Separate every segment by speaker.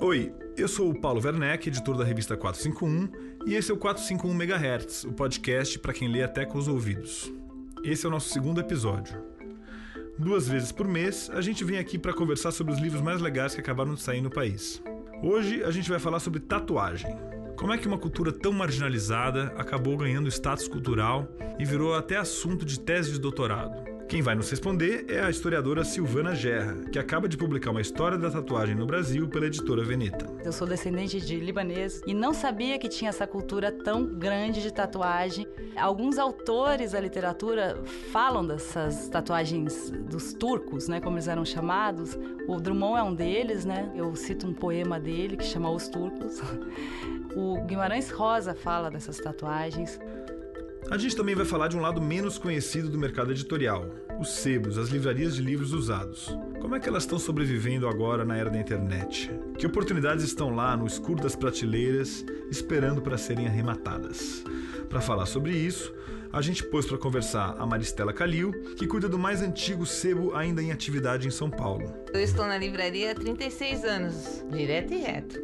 Speaker 1: Oi, eu sou o Paulo Werneck, editor da revista 451, e esse é o 451 MHz, o podcast para quem lê até com os ouvidos. Esse é o nosso segundo episódio. Duas vezes por mês, a gente vem aqui para conversar sobre os livros mais legais que acabaram de sair no país. Hoje a gente vai falar sobre tatuagem. Como é que uma cultura tão marginalizada acabou ganhando status cultural e virou até assunto de tese de doutorado? Quem vai nos responder é a historiadora Silvana Gerra, que acaba de publicar uma história da tatuagem no Brasil pela editora Veneta.
Speaker 2: Eu sou descendente de libanês e não sabia que tinha essa cultura tão grande de tatuagem. Alguns autores da literatura falam dessas tatuagens dos turcos, né, como eles eram chamados. O Drummond é um deles, né? Eu cito um poema dele que chama Os Turcos. O Guimarães Rosa fala dessas tatuagens.
Speaker 1: A gente também vai falar de um lado menos conhecido do mercado editorial: os sebos, as livrarias de livros usados. Como é que elas estão sobrevivendo agora na era da internet? Que oportunidades estão lá no escuro das prateleiras esperando para serem arrematadas? Para falar sobre isso, a gente pôs para conversar a Maristela Calil, que cuida do mais antigo sebo ainda em atividade em São Paulo.
Speaker 3: Eu estou na livraria há 36 anos, direto e reto.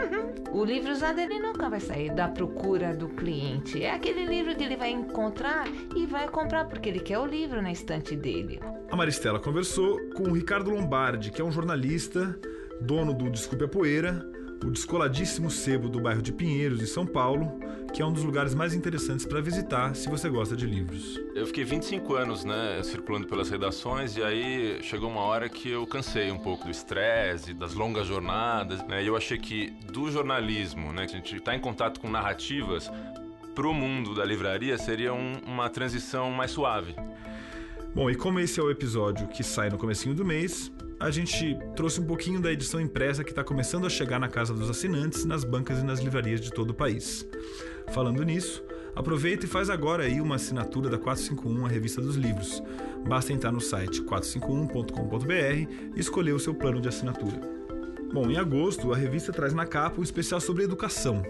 Speaker 3: o livro usado ele nunca vai sair da procura do cliente. É aquele livro que ele vai encontrar e vai comprar porque ele quer o livro na estante dele.
Speaker 1: A Maristela conversou com o Ricardo Lombardi, que é um jornalista, dono do Desculpe a Poeira, o descoladíssimo sebo do bairro de Pinheiros, em São Paulo, que é um dos lugares mais interessantes para visitar se você gosta de livros.
Speaker 4: Eu fiquei 25 anos, né, circulando pelas redações e aí chegou uma hora que eu cansei um pouco do estresse, das longas jornadas, né, e eu achei que do jornalismo, né, que a gente está em contato com narrativas, para o mundo da livraria seria um, uma transição mais suave.
Speaker 1: Bom, e como esse é o episódio que sai no comecinho do mês, a gente trouxe um pouquinho da edição impressa que está começando a chegar na casa dos assinantes, nas bancas e nas livrarias de todo o país. Falando nisso, aproveita e faz agora aí uma assinatura da 451, a revista dos livros. Basta entrar no site 451.com.br e escolher o seu plano de assinatura. Bom, em agosto, a revista traz na capa um especial sobre educação.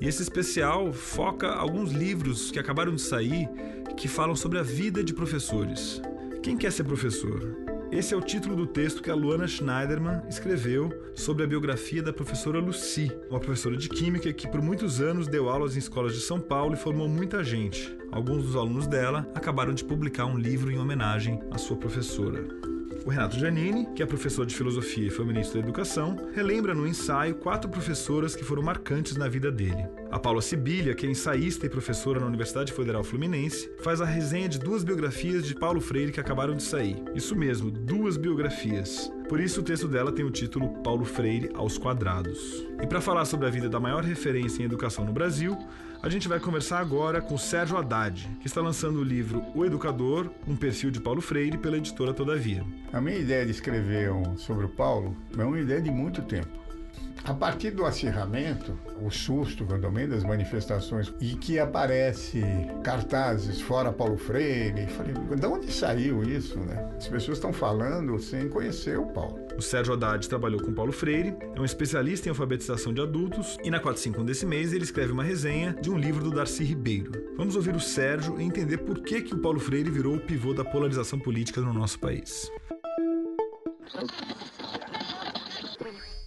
Speaker 1: E esse especial foca alguns livros que acabaram de sair que falam sobre a vida de professores. Quem quer ser professor? Esse é o título do texto que a Luana Schneiderman escreveu sobre a biografia da professora Lucy, uma professora de química que por muitos anos deu aulas em escolas de São Paulo e formou muita gente. Alguns dos alunos dela acabaram de publicar um livro em homenagem à sua professora. O Renato Giannini, que é professor de filosofia e foi ministro da Educação, relembra no ensaio quatro professoras que foram marcantes na vida dele. A Paula Sibilha, que é ensaísta e professora na Universidade Federal Fluminense, faz a resenha de duas biografias de Paulo Freire que acabaram de sair. Isso mesmo, duas biografias. Por isso, o texto dela tem o título Paulo Freire aos Quadrados. E para falar sobre a vida da maior referência em educação no Brasil, a gente vai conversar agora com Sérgio Haddad, que está lançando o livro O Educador, um perfil de Paulo Freire pela editora Todavia.
Speaker 5: A minha ideia de escrever um, sobre o Paulo é uma ideia de muito tempo. A partir do acirramento, o susto que eu tomei das manifestações e que aparece cartazes fora Paulo Freire, falei, de onde saiu isso, né? As pessoas estão falando sem conhecer o Paulo.
Speaker 1: O Sérgio Haddad trabalhou com Paulo Freire, é um especialista em alfabetização de adultos e na 45 desse mês ele escreve uma resenha de um livro do Darcy Ribeiro. Vamos ouvir o Sérgio e entender por que, que o Paulo Freire virou o pivô da polarização política no nosso país.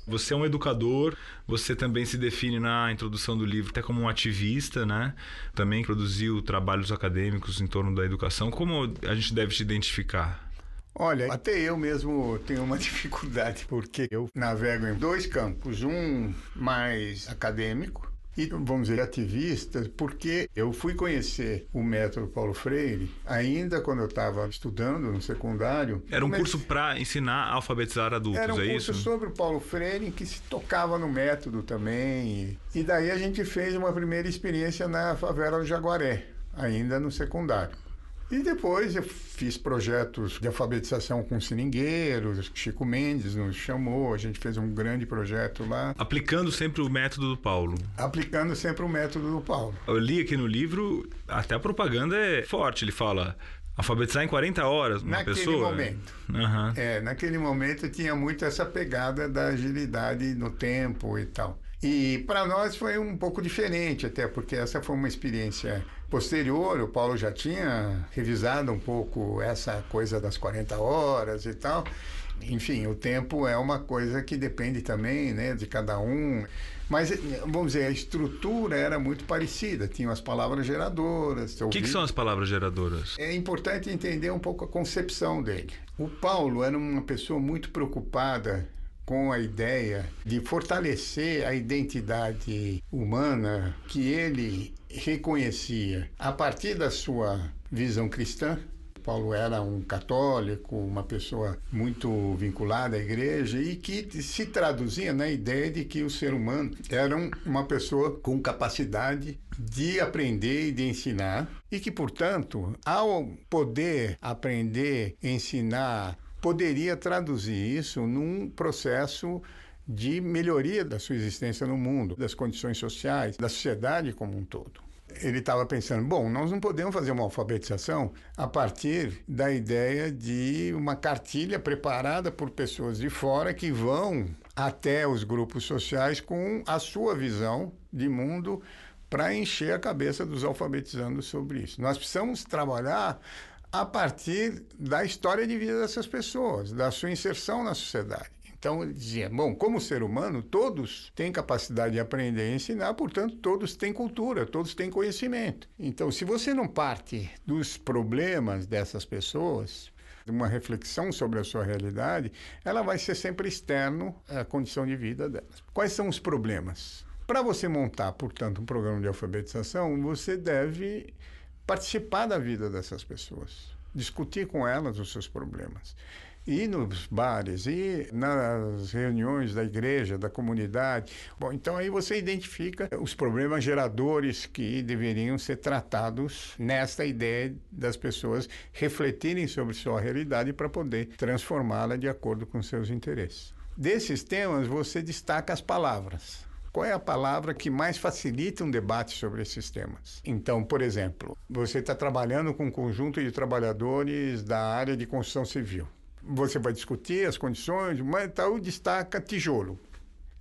Speaker 1: Você é um educador, você também se define na introdução do livro até como um ativista, né? Também produziu trabalhos acadêmicos em torno da educação. Como a gente deve te identificar?
Speaker 5: Olha, até eu mesmo tenho uma dificuldade, porque eu navego em dois campos. Um mais acadêmico, e, vamos dizer, ativistas, porque eu fui conhecer o método Paulo Freire ainda quando eu estava estudando no secundário. Era um curso para
Speaker 1: ensinar a alfabetizar adultos,
Speaker 5: era um é curso sobre o Paulo Freire que se tocava no método também. E daí a gente fez uma primeira experiência na favela do Jaguaré, ainda no secundário. E depois eu fiz projetos de alfabetização com seringueiros, Chico Mendes nos chamou, a gente fez um grande projeto lá.
Speaker 1: Aplicando sempre o método do Paulo.
Speaker 5: Aplicando sempre o método do Paulo.
Speaker 1: Eu li aqui no livro, até a propaganda é forte, ele fala. Alfabetizar em 40 horas uma naquele pessoa? Naquele momento. Uhum.
Speaker 5: É, naquele momento tinha muito essa pegada da agilidade no tempo e tal. E para nós foi um pouco diferente até, porque essa foi uma experiência posterior, o Paulo já tinha revisado um pouco essa coisa das 40 horas e tal. Enfim, o tempo é uma coisa que depende também né, de cada um. Mas, vamos dizer, a estrutura era muito parecida. Tinham as palavras geradoras. O que, que, são
Speaker 1: as palavras geradoras?
Speaker 5: É importante entender um pouco a concepção dele. O Paulo era uma pessoa muito preocupada com a ideia de fortalecer a identidade humana que ele reconhecia, a partir da sua visão cristã, Paulo era um católico, uma pessoa muito vinculada à igreja e que se traduzia na ideia de que o ser humano era uma pessoa com capacidade de aprender e de ensinar e que, portanto, ao poder aprender, ensinar, poderia traduzir isso num processo de melhoria da sua existência no mundo, das condições sociais, da sociedade como um todo. Ele estava pensando, bom, nós não podemos fazer uma alfabetização a partir da ideia de uma cartilha preparada por pessoas de fora que vão até os grupos sociais com a sua visão de mundo para encher a cabeça dos alfabetizandos sobre isso. Nós precisamos trabalhar a partir da história de vida dessas pessoas, da sua inserção na sociedade. Então ele dizia: bom, como ser humano, todos têm capacidade de aprender e ensinar, portanto, todos têm cultura, todos têm conhecimento. Então, se você não parte dos problemas dessas pessoas, uma reflexão sobre a sua realidade, ela vai ser sempre externo à condição de vida delas. Quais são os problemas? Para você montar, portanto, um programa de alfabetização, você deve participar da vida dessas pessoas, discutir com elas os seus problemas e nos bares, e nas reuniões da igreja, da comunidade. Bom, então aí você identifica os problemas geradores que deveriam ser tratados nesta ideia das pessoas refletirem sobre sua realidade para poder transformá-la de acordo com seus interesses. Desses temas, você destaca as palavras qual é a palavra que mais facilita um debate sobre esses temas. Então, por exemplo, você está trabalhando com um conjunto de trabalhadores da área de construção civil você vai discutir as condições, mas tal tá, destaca tijolo.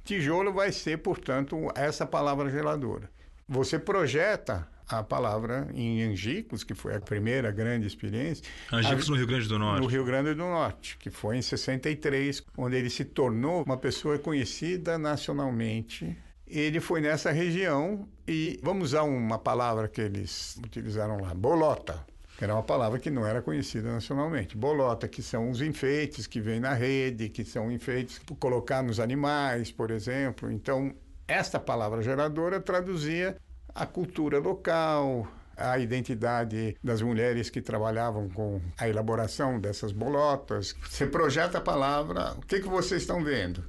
Speaker 5: Tijolo vai ser, portanto, essa palavra geladora. Você projeta a palavra em Angicos, que foi a primeira grande experiência. Angicos a... no Rio Grande do Norte. No Rio Grande do Norte, que foi em 63, onde ele se tornou uma pessoa conhecida nacionalmente. Ele foi nessa região e vamos usar uma palavra que eles utilizaram lá, bolota que era uma palavra que não era conhecida nacionalmente. Bolota, que são os enfeites que vêm na rede, que são enfeites para colocar nos animais, por exemplo. Então, esta palavra geradora traduzia a cultura local, a identidade das mulheres que trabalhavam com a elaboração dessas bolotas. Você projeta a palavra, o que, que vocês estão vendo?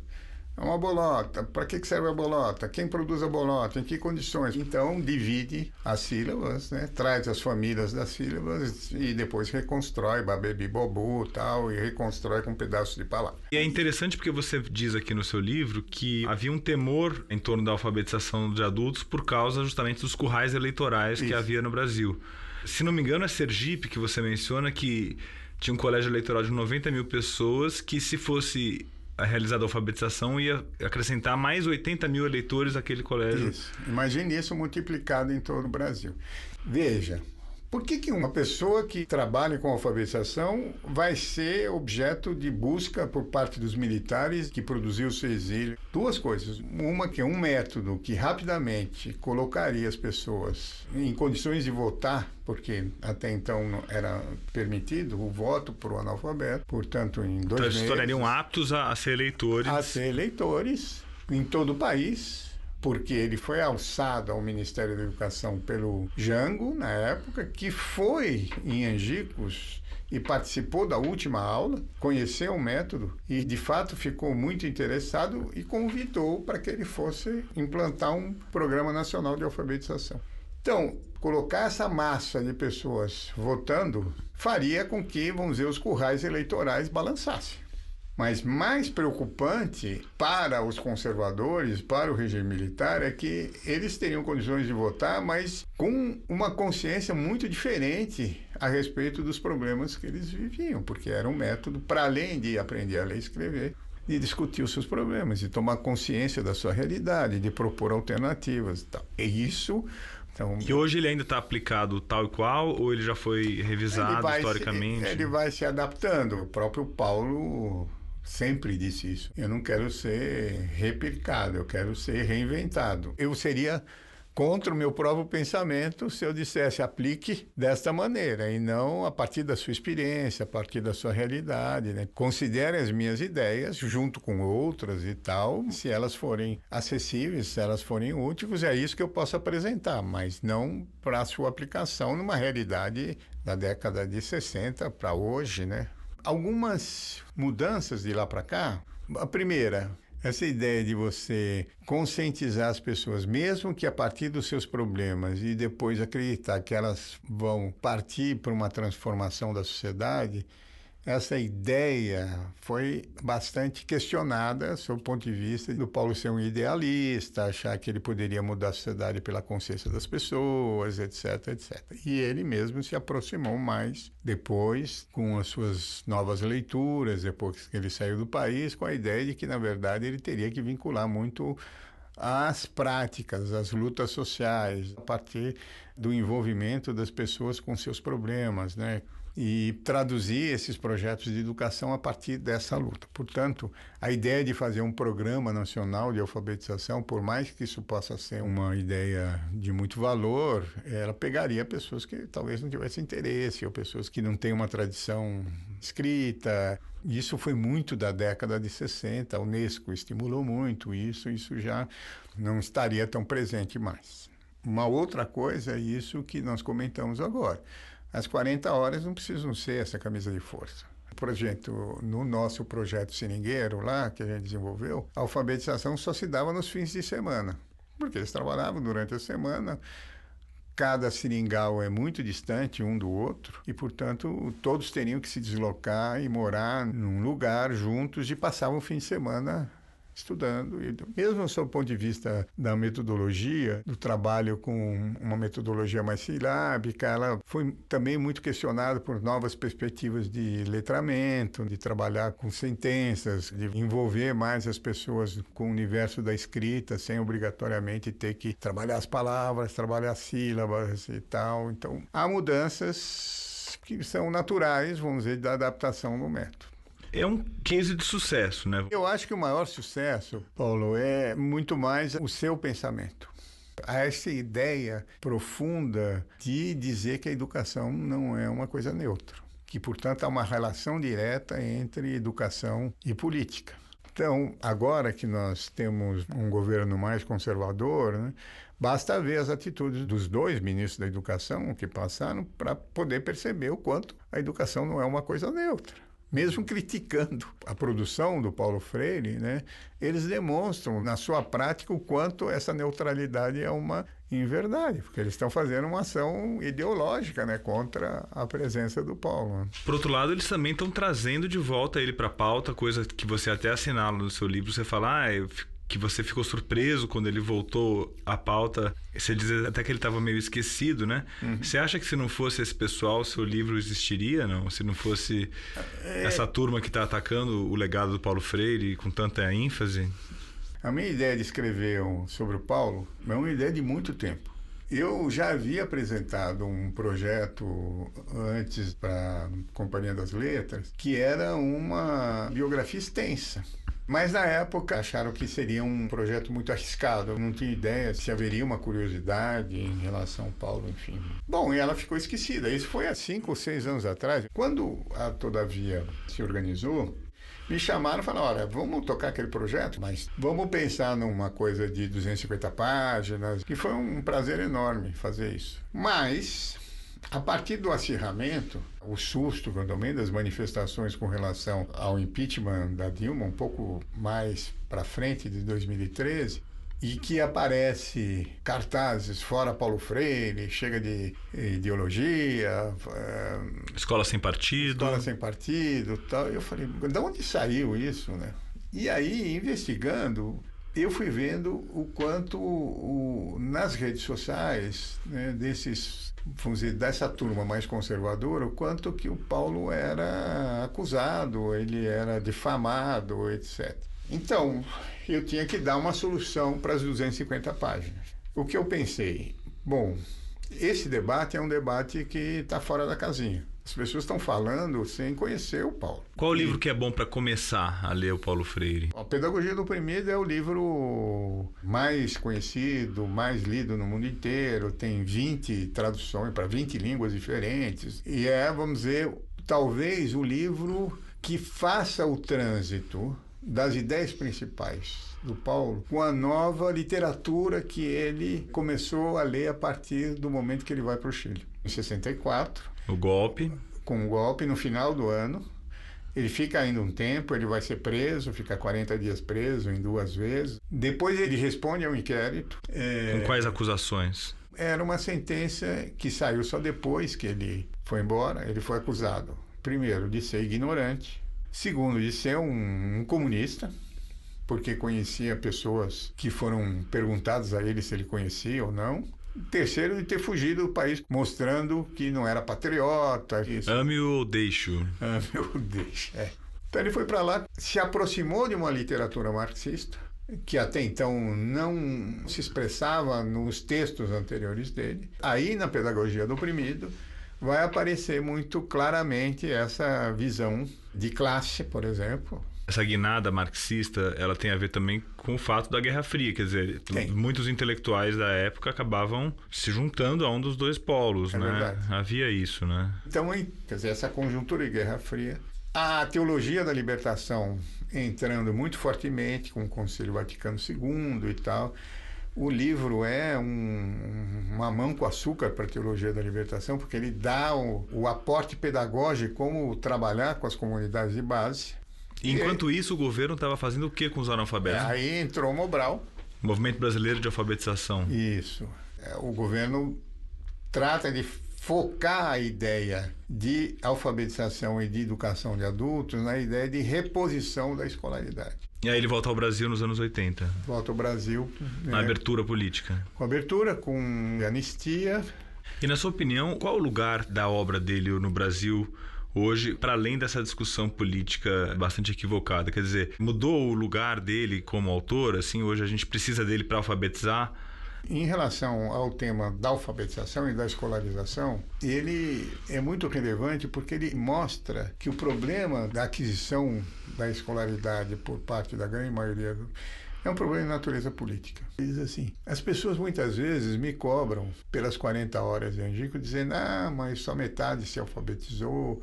Speaker 5: É uma bolota. Para que, serve a bolota? Quem produz a bolota? Em que condições? Então, divide as sílabas, né? traz as famílias das sílabas e depois reconstrói babebi bobu tal, e reconstrói com um pedaços de palavra.
Speaker 1: E é interessante porque você diz aqui no seu livro que havia um temor em torno da alfabetização de adultos por causa justamente dos currais eleitorais Isso. que havia no Brasil. Se não me engano, é Sergipe que você menciona que tinha um colégio eleitoral de 90 mil pessoas que, se fosse a realizada alfabetização ia acrescentar mais 80 mil eleitores àquele colégio. Isso.
Speaker 5: Imagine isso multiplicado em todo o Brasil. Veja, por que, que uma pessoa que trabalha com alfabetização vai ser objeto de busca por parte dos militares que produziu o seu exílio? Duas coisas. Uma que é um método que rapidamente colocaria as pessoas em condições de votar, porque até então não era permitido o voto para o analfabeto, portanto, em dois então, meses... tornariam aptos a, a ser eleitores. A ser eleitores em todo o país porque ele foi alçado ao Ministério da Educação pelo Jango, na época, que foi em Angicos e participou da última aula, conheceu o método e, de fato, ficou muito interessado e convidou para que ele fosse implantar um Programa Nacional de Alfabetização. Então, colocar essa massa de pessoas votando faria com que, vamos dizer, os currais eleitorais balançassem. Mas mais preocupante para os conservadores, para o regime militar, é que eles teriam condições de votar, mas com uma consciência muito diferente a respeito dos problemas que eles viviam, porque era um método, para além de aprender a ler e escrever, de discutir os seus problemas, de tomar consciência da sua realidade, de propor alternativas e tal. é isso. Então, e hoje
Speaker 1: ele ainda está aplicado tal e qual, ou ele já foi revisado ele historicamente? Se, ele
Speaker 5: vai se adaptando. O próprio Paulo sempre disse isso. Eu não quero ser replicado, eu quero ser reinventado. Eu seria contra o meu próprio pensamento se eu dissesse aplique desta maneira e não a partir da sua experiência, a partir da sua realidade. Né? Considere as minhas ideias junto com outras e tal, se elas forem acessíveis, se elas forem úteis, é isso que eu posso apresentar, mas não para sua aplicação numa realidade da década de 60 para hoje, né? algumas mudanças de lá para cá. A primeira, essa ideia de você conscientizar as pessoas, mesmo que a partir dos seus problemas, e depois acreditar que elas vão partir para uma transformação da sociedade, essa ideia foi bastante questionada sob o ponto de vista do Paulo ser um idealista, achar que ele poderia mudar a sociedade pela consciência das pessoas, etc, etc. E ele mesmo se aproximou mais depois com as suas novas leituras, depois que ele saiu do país, com a ideia de que na verdade ele teria que vincular muito às práticas, às lutas sociais, a partir do envolvimento das pessoas com seus problemas, né? e traduzir esses projetos de educação a partir dessa luta. Portanto, a ideia de fazer um programa nacional de alfabetização, por mais que isso possa ser uma ideia de muito valor, ela pegaria pessoas que talvez não tivessem interesse ou pessoas que não têm uma tradição escrita. Isso foi muito da década de 60, a UNESCO estimulou muito isso, isso já não estaria tão presente mais. Uma outra coisa é isso que nós comentamos agora. As 40 horas não precisam ser essa camisa de força. Por exemplo, no nosso projeto Seringueiro, lá que a gente desenvolveu, a alfabetização só se dava nos fins de semana, porque eles trabalhavam durante a semana. Cada seringal é muito distante um do outro e, portanto, todos teriam que se deslocar e morar num lugar juntos e passavam o fim de semana estudando. E mesmo sob o ponto de vista da metodologia, do trabalho com uma metodologia mais silábica, ela foi também muito questionada por novas perspectivas de letramento, de trabalhar com sentenças, de envolver mais as pessoas com o universo da escrita, sem obrigatoriamente ter que trabalhar as palavras, trabalhar as sílabas e tal. Então, há mudanças que são naturais, vamos dizer, da adaptação do método é um case de sucesso, né? Eu acho que o maior sucesso, Paulo, é muito mais o seu pensamento a essa ideia profunda de dizer que a educação não é uma coisa neutra, que, portanto, há uma relação direta entre educação e política. Então, agora que nós temos um governo mais conservador, né, basta ver as atitudes dos dois ministros da educação que passaram para poder perceber o quanto a educação não é uma coisa neutra mesmo criticando a produção do Paulo Freire, né, eles demonstram na sua prática o quanto essa neutralidade é uma inverdade, porque eles estão fazendo uma ação ideológica né, contra a presença do Paulo. Né. Por outro
Speaker 1: lado, eles também estão trazendo de volta ele para a pauta, coisa que você até assinala no seu livro, você fala, ah, eu fico que você ficou surpreso quando ele voltou à pauta. Você diz até que ele estava meio esquecido, né? Uhum. Você acha que se não fosse esse pessoal, seu livro existiria, não? Se não fosse é... é. essa turma que está atacando o legado do Paulo Freire com tanta ênfase?
Speaker 5: A minha ideia de escrever sobre o Paulo é uma ideia de muito tempo. Eu já havia apresentado um projeto antes para a Companhia das Letras, que era uma biografia extensa mas na época acharam que seria um projeto muito arriscado. Eu não tinha ideia se haveria uma curiosidade em relação ao Paulo, enfim. Bom, e ela ficou esquecida. Isso foi há cinco ou seis anos atrás. Quando a Todavia se organizou, me chamaram e falaram: olha, vamos tocar aquele projeto, mas vamos pensar numa coisa de 250 páginas. E foi um prazer enorme fazer isso. Mas a partir do acirramento, o susto quando também das manifestações com relação ao impeachment da Dilma, um pouco mais para frente de 2013, e que aparece cartazes fora Paulo Freire, chega de eh, ideologia, eh, escola sem partido, escola sem partido, tal. Eu falei, de onde saiu isso, né? E aí, investigando, eu fui vendo o quanto o, nas redes sociais né, desses vamos dizer, dessa turma mais conservadora, o quanto que o Paulo era acusado, ele era difamado, etc. Então, eu tinha que dar uma solução para as 250 páginas. O que eu pensei? Bom, esse debate é um debate que está fora da casinha. As pessoas estão falando sem conhecer o Paulo.
Speaker 1: Qual o livro que é bom para começar a ler o Paulo Freire? A
Speaker 5: Pedagogia do Oprimido é o livro mais conhecido, mais lido no mundo inteiro. Tem 20 traduções para 20 línguas diferentes. E é, vamos dizer, talvez o livro que faça o trânsito das ideias principais do Paulo com a nova literatura que ele começou a ler a partir do momento que ele vai para o Chile. Em 64, o golpe. Com o golpe no final do ano. Ele fica ainda um tempo, ele vai ser preso, fica 40 dias preso em duas vezes. Depois ele responde ao inquérito. É... Com
Speaker 1: quais acusações?
Speaker 5: Era uma sentença que saiu só depois que ele foi embora. Ele foi acusado, primeiro, de ser ignorante, segundo, de ser um, um comunista, porque conhecia pessoas que foram perguntadas a ele se ele conhecia ou não, Terceiro, de ter fugido do país, mostrando que não era patriota. Isso.
Speaker 1: Ame ou deixo.
Speaker 5: Ame ou deixo, é. Então ele foi para lá, se aproximou de uma literatura marxista, que até então não se expressava nos textos anteriores dele. Aí, na Pedagogia do Oprimido, vai aparecer muito claramente essa visão de classe, por exemplo,
Speaker 1: essa guinada marxista ela tem a ver também com o fato da Guerra Fria, quer dizer, tem. muitos intelectuais da época acabavam se
Speaker 5: juntando a um dos dois polos, é né? Verdade. Havia isso, né? Então, quer dizer, essa conjuntura de Guerra Fria, a teologia da libertação entrando muito fortemente com o Concílio Vaticano II e tal. O livro é um, uma mão com açúcar para a teologia da libertação, porque ele dá o, o aporte pedagógico, como trabalhar com as comunidades de base, Enquanto
Speaker 1: isso, o governo estava fazendo o que com os analfabetos? É,
Speaker 5: aí entrou o Mobral.
Speaker 1: Movimento Brasileiro de Alfabetização.
Speaker 5: Isso. É, o governo trata de focar a ideia de alfabetização e de educação de adultos na ideia de reposição da escolaridade.
Speaker 1: E aí ele volta ao Brasil nos anos 80.
Speaker 5: Volta ao Brasil. Na é,
Speaker 1: abertura política.
Speaker 5: Com abertura, com anistia.
Speaker 1: E na sua opinião, qual o lugar da obra dele no Brasil hoje, para além dessa discussão política bastante equivocada? Quer dizer, mudou o lugar dele como autor? Assim, hoje a gente precisa dele para alfabetizar?
Speaker 5: Em relação ao tema da alfabetização e da escolarização, ele é muito relevante porque ele mostra que o problema da aquisição da escolaridade por parte da grande maioria é um problema de natureza política. Diz assim: as pessoas muitas vezes me cobram pelas 40 horas de Angico, dizendo, ah, mas só metade se alfabetizou,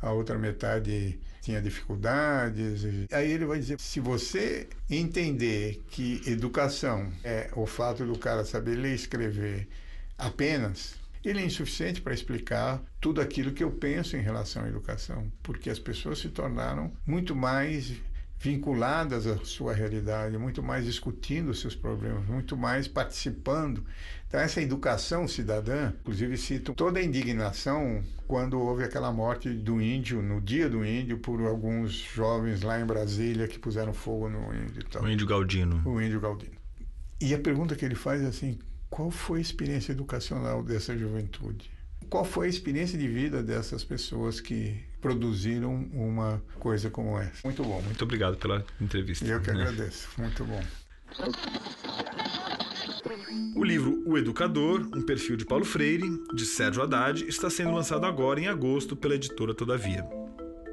Speaker 5: a outra metade tinha dificuldades. Aí ele vai dizer: se você entender que educação é o fato do cara saber ler e escrever apenas, ele é insuficiente para explicar tudo aquilo que eu penso em relação à educação, porque as pessoas se tornaram muito mais vinculadas à sua realidade, muito mais discutindo os seus problemas, muito mais participando. Então, essa educação cidadã, inclusive cito toda a indignação quando houve aquela morte do índio, no dia do índio, por alguns jovens lá em Brasília que puseram fogo no índio. Então, o índio Galdino. O índio Galdino. E a pergunta que ele faz é assim, qual foi a experiência educacional dessa juventude? qual foi a experiência de vida dessas pessoas que produziram uma coisa como essa. Muito bom. Muito obrigado pela entrevista. Eu que né? agradeço. Muito bom.
Speaker 1: O livro O Educador, um perfil de Paulo Freire, de Sérgio Haddad, está sendo lançado agora em agosto pela editora Todavia.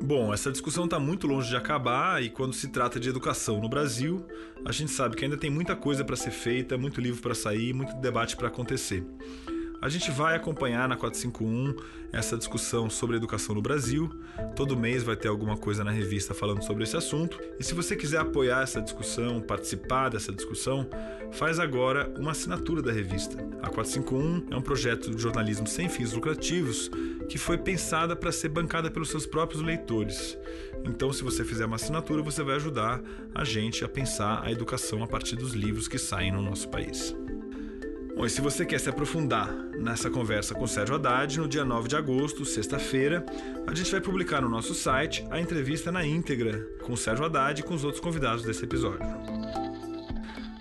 Speaker 1: Bom, essa discussão está muito longe de acabar e quando se trata de educação no Brasil, a gente sabe que ainda tem muita coisa para ser feita, muito livro para sair, muito debate para acontecer. A gente vai acompanhar na 451 essa discussão sobre educação no Brasil. Todo mês vai ter alguma coisa na revista falando sobre esse assunto. E se você quiser apoiar essa discussão, participar dessa discussão, faz agora uma assinatura da revista. A 451 é um projeto de jornalismo sem fins lucrativos que foi pensada para ser bancada pelos seus próprios leitores. Então, se você fizer uma assinatura, você vai ajudar a gente a pensar a educação a partir dos livros que saem no nosso país. Bom, e se você quer se aprofundar nessa conversa com Sérgio Haddad, no dia 9 de agosto, sexta-feira, a gente vai publicar no nosso site a entrevista na íntegra com Sérgio Haddad e com os outros convidados desse episódio.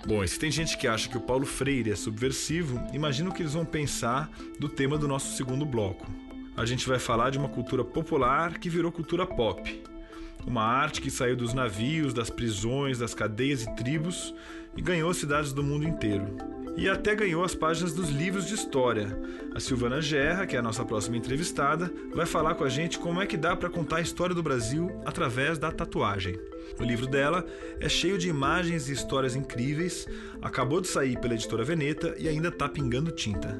Speaker 1: Bom, e se tem gente que acha que o Paulo Freire é subversivo, imagino que eles vão pensar do tema do nosso segundo bloco. A gente vai falar de uma cultura popular que virou cultura pop, uma arte que saiu dos navios, das prisões, das cadeias e tribos e ganhou cidades do mundo inteiro. E até ganhou as páginas dos livros de história. A Silvana Gerra, que é a nossa próxima entrevistada, vai falar com a gente como é que dá para contar a história do Brasil através da tatuagem. O livro dela é cheio de imagens e histórias incríveis, acabou de sair pela editora Veneta e ainda está pingando tinta.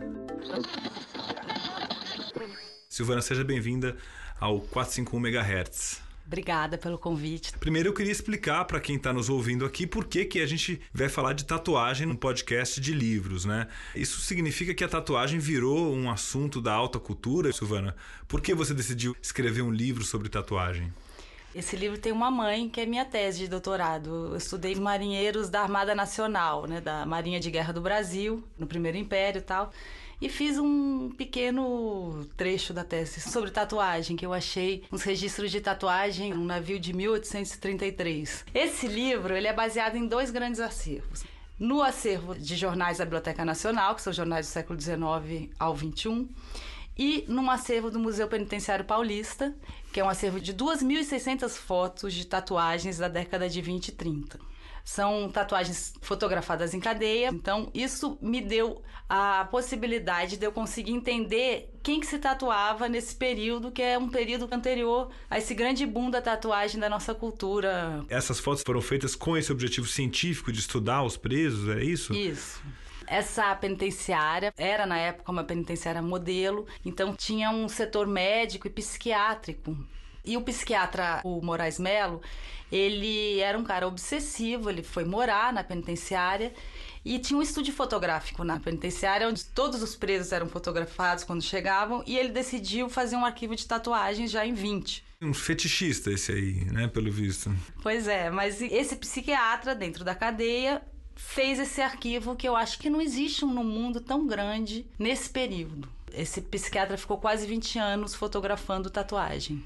Speaker 1: Silvana, seja bem-vinda ao 451 MHz.
Speaker 2: Obrigada pelo convite.
Speaker 1: Primeiro eu queria explicar para quem está nos ouvindo aqui por que, que a gente vai falar de tatuagem num podcast de livros, né? Isso significa que a tatuagem virou um assunto da alta cultura, Silvana. Por que você decidiu escrever um livro sobre tatuagem?
Speaker 2: Esse livro tem uma mãe, que é minha tese de doutorado. Eu estudei marinheiros da Armada Nacional, né, da Marinha de Guerra do Brasil, no Primeiro Império e tal e fiz um pequeno trecho da tese sobre tatuagem, que eu achei uns registros de tatuagem num navio de 1833. Esse livro ele é baseado em dois grandes acervos. No acervo de jornais da Biblioteca Nacional, que são jornais do século XIX ao XXI, e num acervo do Museu Penitenciário Paulista, que é um acervo de 2.600 fotos de tatuagens da década de 20 e 30. São tatuagens fotografadas em cadeia. Então, isso me deu a possibilidade de eu conseguir entender quem que se tatuava nesse período, que é um período anterior a esse grande boom da tatuagem da nossa cultura.
Speaker 1: Essas fotos foram feitas com esse objetivo científico de estudar os presos, é isso?
Speaker 2: Isso. Essa penitenciária era, na época, uma penitenciária modelo, então tinha um setor médico e psiquiátrico. E o psiquiatra, o Moraes Melo, ele era um cara obsessivo, ele foi morar na penitenciária e tinha um estúdio fotográfico na penitenciária, onde todos os presos eram fotografados quando chegavam, e ele decidiu fazer um arquivo de tatuagens já em 20. Um
Speaker 1: fetichista esse aí, né, pelo visto.
Speaker 2: Pois é, mas esse psiquiatra dentro da cadeia fez esse arquivo que eu acho que não existe um no mundo tão grande nesse período. Esse psiquiatra ficou quase 20 anos fotografando tatuagem.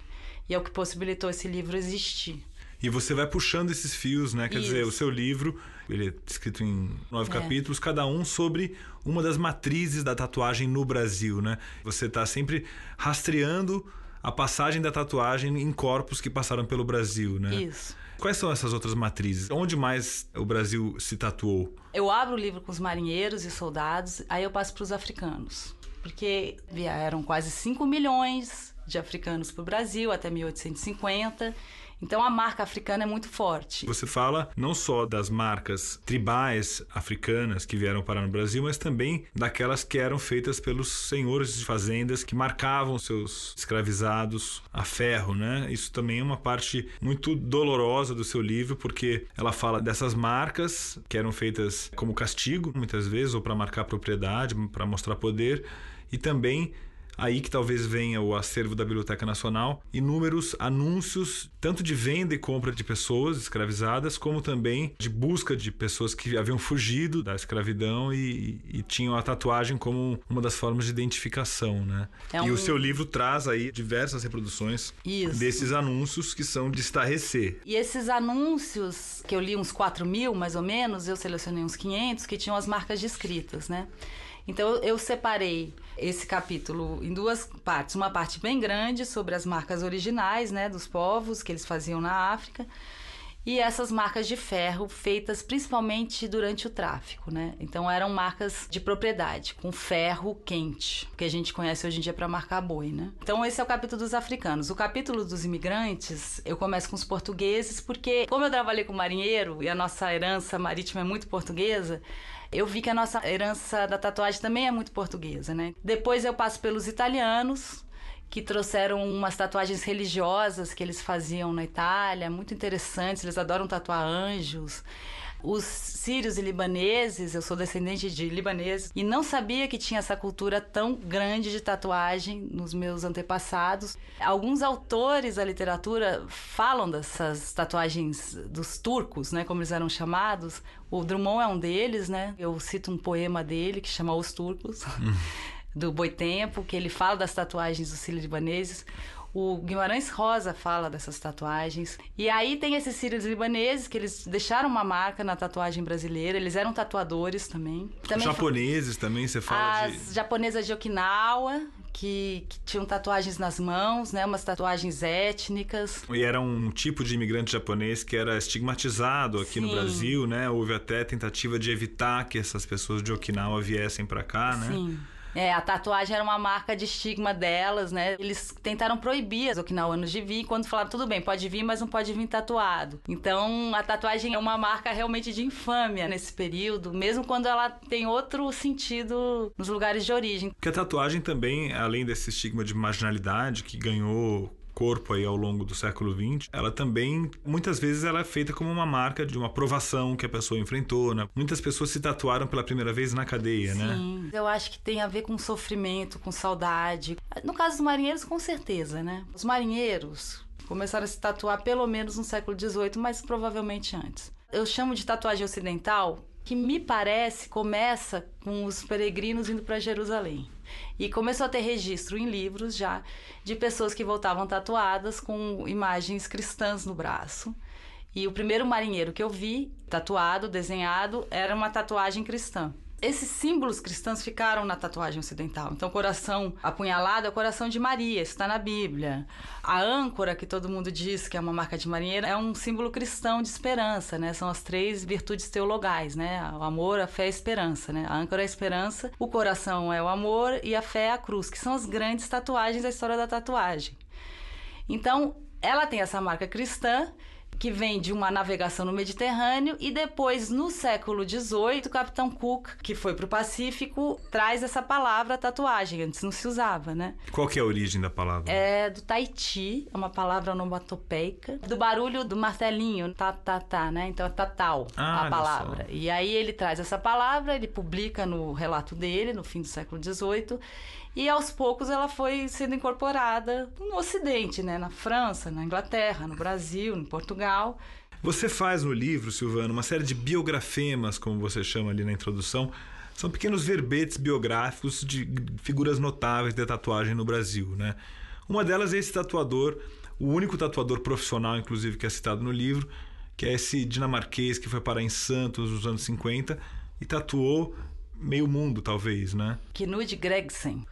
Speaker 2: E é o que possibilitou esse livro existir.
Speaker 1: E você vai puxando esses fios, né? Quer Isso. dizer, o seu livro, ele é escrito em nove é. capítulos, cada um sobre uma das matrizes da tatuagem no Brasil, né? Você está sempre rastreando a passagem da tatuagem em corpos que passaram pelo Brasil, né? Isso. Quais são essas outras matrizes? Onde mais o Brasil se tatuou?
Speaker 2: Eu abro o livro com os marinheiros e soldados, aí eu passo para os africanos. Porque vieram quase 5 milhões de africanos para o Brasil até 1850. Então a marca africana é muito forte.
Speaker 1: Você fala não só das marcas tribais africanas que vieram parar no Brasil, mas também daquelas que eram feitas pelos senhores de fazendas que marcavam seus escravizados a ferro, né? Isso também é uma parte muito dolorosa do seu livro, porque ela fala dessas marcas que eram feitas como castigo, muitas vezes, ou para marcar propriedade, para mostrar poder, e também Aí que talvez venha o acervo da Biblioteca Nacional, inúmeros anúncios, tanto de venda e compra de pessoas escravizadas, como também de busca de pessoas que haviam fugido da escravidão e, e tinham a tatuagem como uma das formas de identificação, né? É um... E o seu livro traz aí diversas reproduções Isso. desses anúncios que são de estarrecer.
Speaker 2: E esses anúncios, que eu li uns 4 mil, mais ou menos, eu selecionei uns 500, que tinham as marcas descritas, né? Então eu separei esse capítulo em duas partes, uma parte bem grande sobre as marcas originais, né, dos povos que eles faziam na África, e essas marcas de ferro feitas principalmente durante o tráfico, né? Então eram marcas de propriedade, com ferro quente, que a gente conhece hoje em dia para marcar boi, né? Então esse é o capítulo dos africanos. O capítulo dos imigrantes, eu começo com os portugueses, porque como eu trabalhei com marinheiro e a nossa herança marítima é muito portuguesa, eu vi que a nossa herança da tatuagem também é muito portuguesa, né? Depois eu passo pelos italianos, que trouxeram umas tatuagens religiosas que eles faziam na Itália, muito interessantes, eles adoram tatuar anjos os sírios e libaneses, eu sou descendente de libaneses, e não sabia que tinha essa cultura tão grande de tatuagem nos meus antepassados. Alguns autores da literatura falam dessas tatuagens dos turcos, né, como eles eram chamados. O Drummond é um deles, né? Eu cito um poema dele que chama Os Turcos. Hum. do Boitempo, que ele fala das tatuagens dos sírios libaneses. O Guimarães Rosa fala dessas tatuagens. E aí tem esses sírios libaneses que eles deixaram uma marca na tatuagem brasileira. Eles eram tatuadores também. também Os
Speaker 1: japoneses fa... também, você fala As de...
Speaker 2: japonesas de Okinawa, que, que, tinham tatuagens nas mãos, né? Umas tatuagens étnicas. E era
Speaker 1: um tipo de imigrante japonês que era estigmatizado aqui Sim. no Brasil, né? Houve até tentativa de evitar que essas pessoas de Okinawa viessem para cá, né? Sim.
Speaker 2: É, a tatuagem era uma marca de estigma delas, né? Eles tentaram proibir as Okinawanos de vir quando falaram, tudo bem, pode vir, mas não pode vir tatuado. Então, a tatuagem é uma marca realmente de infâmia nesse período, mesmo quando ela tem outro sentido nos lugares de origem.
Speaker 1: Que a tatuagem também, além desse estigma de marginalidade que ganhou corpo aí ao longo do século XX, ela também muitas vezes ela é feita como uma marca de uma provação que a pessoa enfrentou, né? Muitas pessoas se tatuaram pela primeira vez na cadeia, Sim, né?
Speaker 2: Sim, eu acho que tem a ver com sofrimento, com saudade. No caso dos marinheiros, com certeza, né? Os marinheiros começaram a se tatuar pelo menos no século XVIII, mas provavelmente antes. Eu chamo de tatuagem ocidental, que me parece começa com os peregrinos indo para Jerusalém. E começou a ter registro em livros já de pessoas que voltavam tatuadas com imagens cristãs no braço. E o primeiro marinheiro que eu vi tatuado, desenhado, era uma tatuagem cristã. Esses símbolos cristãos ficaram na tatuagem ocidental. Então, coração apunhalado é o coração de Maria, isso está na Bíblia. A âncora, que todo mundo diz que é uma marca de marinheiro, é um símbolo cristão de esperança, né? São as três virtudes teologais, né? O amor, a fé e a esperança, né? A âncora é a esperança, o coração é o amor e a fé é a cruz, que são as grandes tatuagens da história da tatuagem. Então, ela tem essa marca cristã que vem de uma navegação no Mediterrâneo e depois, no século XVIII, o capitão Cook, que foi para o Pacífico, traz essa palavra tatuagem, antes não se usava, né?
Speaker 1: Qual que é a origem da palavra?
Speaker 2: É do Tahiti, é uma palavra onomatopeica, do barulho do martelinho, tá, tá, tá, né? Então é tatal, ah, a palavra. E aí ele traz essa palavra, ele publica no relato dele, no fim do século XVIII, e aos poucos ela foi sendo incorporada no Ocidente, né? na França, na Inglaterra, no Brasil, no Portugal.
Speaker 1: Você faz no livro, Silvano, uma série de biografemas, como você chama ali na introdução. São pequenos verbetes biográficos de figuras notáveis da tatuagem no Brasil, né? Uma delas é esse tatuador, o único tatuador profissional, inclusive, que é citado no livro, que é esse dinamarquês que foi parar em Santos nos anos 50 e tatuou meio mundo, talvez, né?
Speaker 2: Knud Gregsen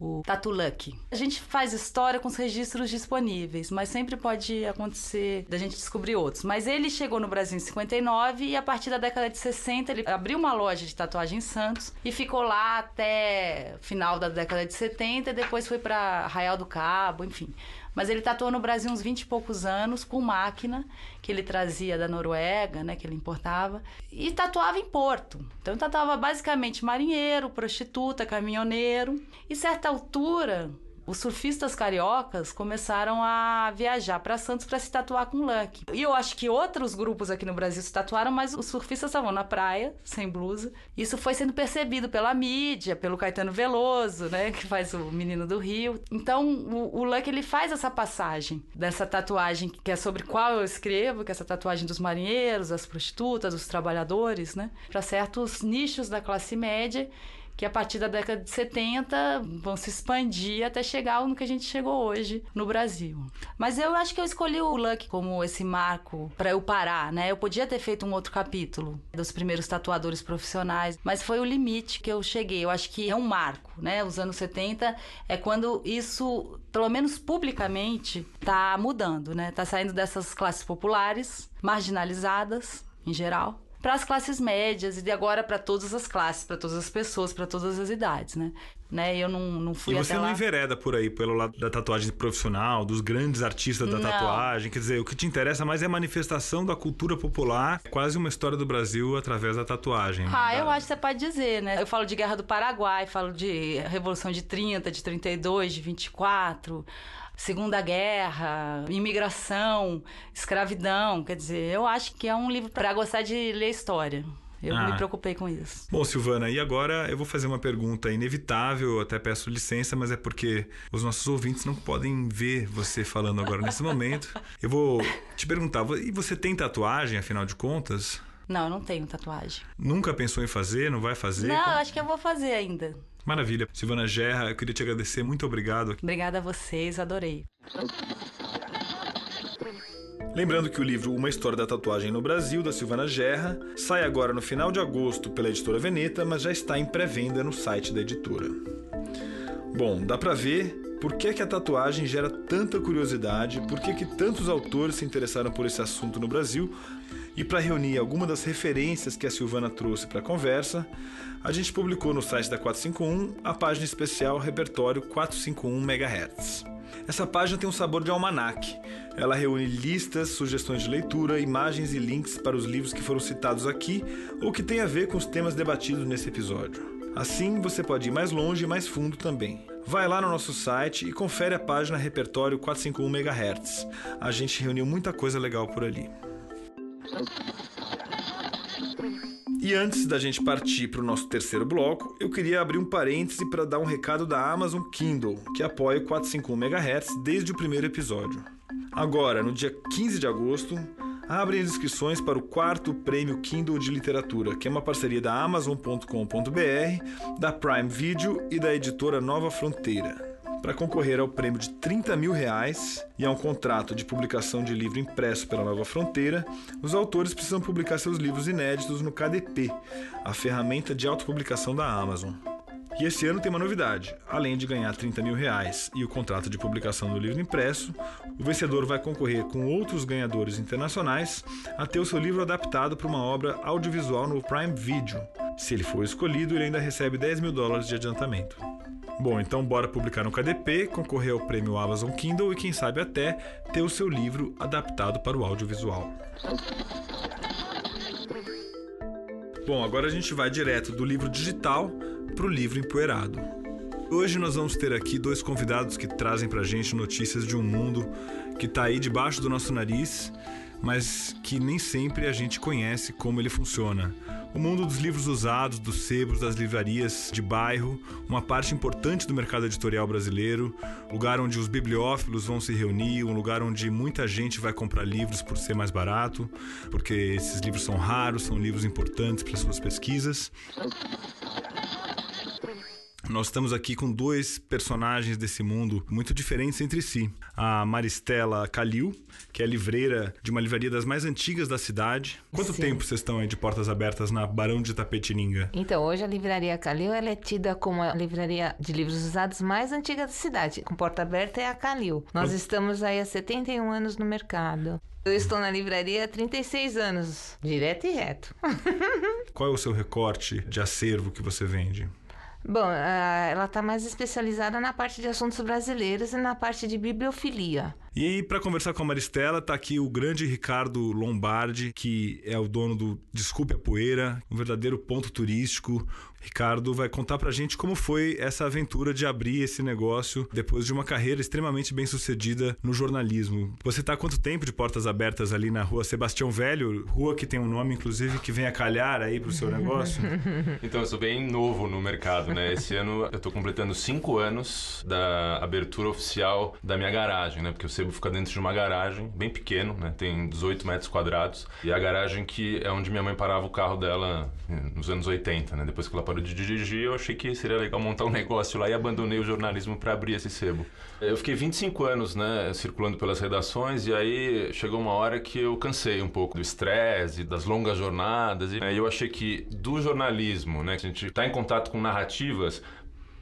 Speaker 2: o Tatu Lucky. A gente faz história com os registros disponíveis, mas sempre pode acontecer da gente descobrir outros. Mas ele chegou no Brasil em 59 e a partir da década de 60 ele abriu uma loja de tatuagem em Santos e ficou lá até final da década de 70 e depois foi para Arraial do Cabo, enfim. Mas ele tatuou no Brasil uns 20 e poucos anos com máquina que ele trazia da Noruega, né, que ele importava, e tatuava em porto. Então tatuava basicamente marinheiro, prostituta, caminhoneiro. E certa altura, os surfistas cariocas começaram a viajar para Santos para se tatuar com Luck. E eu acho que outros grupos aqui no Brasil se tatuaram, mas os surfistas estavam na praia, sem blusa. Isso foi sendo percebido pela mídia, pelo Caetano Veloso, né, que faz o Menino do Rio. Então, o, o Luck ele faz essa passagem dessa tatuagem que é sobre qual eu escrevo, que é essa tatuagem dos marinheiros, das prostitutas, dos trabalhadores, né, para certos nichos da classe média que a partir da década de 70 vão se expandir até chegar no que a gente chegou hoje no Brasil. Mas eu acho que eu escolhi o Luck como esse marco para eu parar, né? Eu podia ter feito um outro capítulo dos primeiros tatuadores profissionais, mas foi o limite que eu cheguei. Eu acho que é um marco, né? Os anos 70 é quando isso, pelo menos publicamente, tá mudando, né? Tá saindo dessas classes populares, marginalizadas em geral, para as classes médias e de agora para todas as classes, para todas as pessoas, para todas as idades, né? né? Eu não, não fui E você não lá.
Speaker 1: envereda por aí, pelo lado da tatuagem profissional, dos grandes artistas da não. tatuagem. Quer dizer, o que te interessa mais é a manifestação da cultura popular, quase uma história do Brasil através da tatuagem.
Speaker 2: Ah, da... eu acho que você pode dizer, né? Eu falo de Guerra do Paraguai, falo de Revolução de 30, de 32, de 24. Segunda Guerra, imigração, escravidão. Quer dizer, eu acho que é um livro para gostar de ler história. Eu ah. me preocupei com isso.
Speaker 1: Bom, Silvana, e agora eu vou fazer uma pergunta inevitável, eu até peço licença, mas é porque os nossos ouvintes não podem ver você falando agora nesse momento. Eu vou te perguntar, e você tem tatuagem, afinal de contas?
Speaker 2: Não, eu não tenho tatuagem.
Speaker 1: Nunca pensou em fazer? Não vai fazer? Não,
Speaker 2: Como... acho que eu vou fazer ainda.
Speaker 1: Maravilha. Silvana Gerra, eu queria te agradecer. Muito obrigado.
Speaker 2: Obrigada a vocês, adorei.
Speaker 1: Lembrando que o livro Uma História da Tatuagem no Brasil, da Silvana Gerra, sai agora no final de agosto pela editora Veneta, mas já está em pré-venda no site da editora. Bom, dá para ver por que, que a tatuagem gera tanta curiosidade? Por que, que tantos autores se interessaram por esse assunto no Brasil? E para reunir algumas das referências que a Silvana trouxe para a conversa, a gente publicou no site da 451 a página especial Repertório 451 MHz. Essa página tem um sabor de almanaque. Ela reúne listas, sugestões de leitura, imagens e links para os livros que foram citados aqui ou que têm a ver com os temas debatidos nesse episódio. Assim, você pode ir mais longe e mais fundo também. Vai lá no nosso site e confere a página Repertório 451 MHz. A gente reuniu muita coisa legal por ali. E antes da gente partir para o nosso terceiro bloco, eu queria abrir um parêntese para dar um recado da Amazon Kindle, que apoia o 451 MHz desde o primeiro episódio. Agora, no dia 15 de agosto, abrem as inscrições para o quarto prêmio Kindle de Literatura, que é uma parceria da Amazon.com.br, da Prime Video e da editora Nova Fronteira para concorrer ao prêmio de 30 mil reais e a um contrato de publicação de livro impresso pela Nova Fronteira, os autores precisam publicar seus livros inéditos no KDP, a ferramenta de autopublicação da Amazon. E esse ano tem uma novidade. Além de ganhar 30 mil reais e o contrato de publicação do livro impresso, o vencedor vai concorrer com outros ganhadores internacionais a ter o seu livro adaptado para uma obra audiovisual no Prime Video. Se ele for escolhido, ele ainda recebe 10 mil dólares de adiantamento. Bom, então bora publicar no KDP, concorrer ao prêmio Amazon Kindle e quem sabe até ter o seu livro adaptado para o audiovisual. Bom, agora a gente vai direto do livro digital para o livro Empoeirado. Hoje nós vamos ter aqui dois convidados que trazem para a gente notícias de um mundo que está aí debaixo do nosso nariz, mas que nem sempre a gente conhece como ele funciona. O mundo dos livros usados, dos sebos, das livrarias de bairro, uma parte importante do mercado editorial brasileiro, lugar onde os bibliófilos vão se reunir, um lugar onde muita gente vai comprar livros por ser mais barato, porque esses livros são raros, são livros importantes para suas pesquisas. Nós estamos aqui com dois personagens desse mundo muito diferentes entre si. A Maristela Calil, que é livreira de uma livraria das mais antigas da cidade. Quanto Sim. tempo vocês estão aí de portas abertas na Barão de Tapetininga?
Speaker 3: Então, hoje a Livraria Calil é tida como a livraria de livros usados mais antiga da cidade. Com porta aberta é a Calil. Nós estamos aí há 71 anos no mercado. Eu estou na livraria há 36 anos, direto e reto.
Speaker 1: Qual é o seu recorte de acervo que você vende?
Speaker 3: Bom, ela está mais especializada na parte de assuntos brasileiros e na parte de bibliofilia.
Speaker 1: E aí, para conversar com a Maristela, está aqui o grande Ricardo Lombardi, que é o dono do Desculpe a Poeira, um verdadeiro ponto turístico, Ricardo vai contar pra gente como foi essa aventura de abrir esse negócio depois de uma carreira extremamente bem sucedida no jornalismo. Você tá há quanto tempo de portas abertas ali na rua Sebastião Velho? Rua que tem um nome, inclusive, que vem a calhar
Speaker 4: aí pro seu negócio? então, eu sou bem novo no mercado, né? Esse ano eu tô completando cinco anos da abertura oficial da minha garagem, né? Porque o sebo fica dentro de uma garagem bem pequeno, né? Tem 18 metros quadrados. E é a garagem que é onde minha mãe parava o carro dela eh, nos anos 80, né? Depois que ela parou de dirigir, eu achei que seria legal montar um negócio lá e abandonei o jornalismo para abrir esse sebo. Eu fiquei 25 anos, né, circulando pelas redações e aí chegou uma hora que eu cansei um pouco do estresse, das longas jornadas e né, eu achei que do jornalismo, né, que a gente está em contato com narrativas,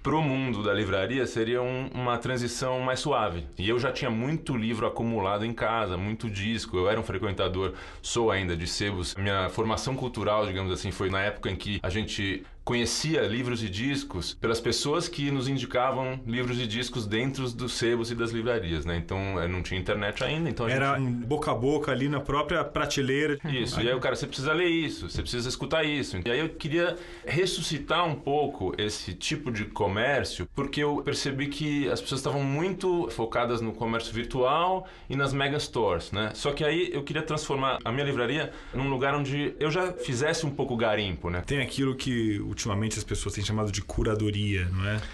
Speaker 4: para o mundo da livraria seria um, uma transição mais suave. E eu já tinha muito livro acumulado em casa, muito disco. Eu era um frequentador, sou ainda de sebos. Minha formação cultural, digamos assim, foi na época em que a gente conhecia livros e discos pelas pessoas que nos indicavam livros e discos dentro dos sebos e das livrarias, né? Então eh, não tinha internet ainda, então Era gente... um boca a boca ali na própria prateleira. Isso, e aí o cara, você precisa ler isso, você precisa escutar isso. E aí eu queria ressuscitar um pouco esse tipo de comércio, porque eu percebi que as pessoas estavam muito focadas no comércio virtual e nas megastores, né? Só que aí eu queria transformar a minha livraria num lugar onde eu já fizesse um pouco garimpo, né? Tem aquilo que o ultimamente as pessoas têm chamado de curadoria, não é?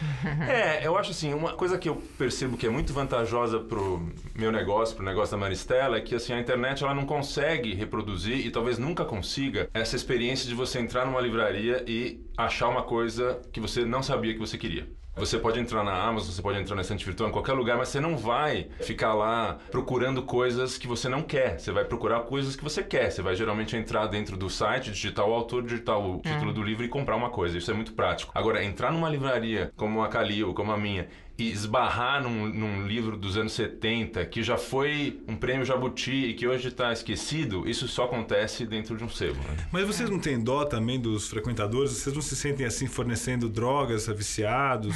Speaker 4: É, eu acho assim, uma coisa que eu percebo que é muito vantajosa pro meu negócio, pro negócio da Maristela, é que assim, a internet ela não consegue reproduzir e talvez nunca consiga essa experiência de você entrar numa livraria e achar uma coisa que você não sabia que você queria. Você pode entrar na Amazon, você pode entrar na Estante Virtual, em qualquer lugar, mas você não vai ficar lá procurando coisas que você não quer. Você vai procurar coisas que você quer. Você vai geralmente entrar dentro do site, digitar o autor, digitar o título é. do livro e comprar uma coisa. Isso é muito prático. Agora, entrar numa livraria como a ou como a minha, esbarrar num, num, livro dos anos 70 que já foi um prêmio Jabuti e que hoje está esquecido, isso só acontece dentro de um sebo. Né?
Speaker 1: Mas vocês não têm dó também dos frequentadores? Vocês não se sentem assim fornecendo drogas a viciados?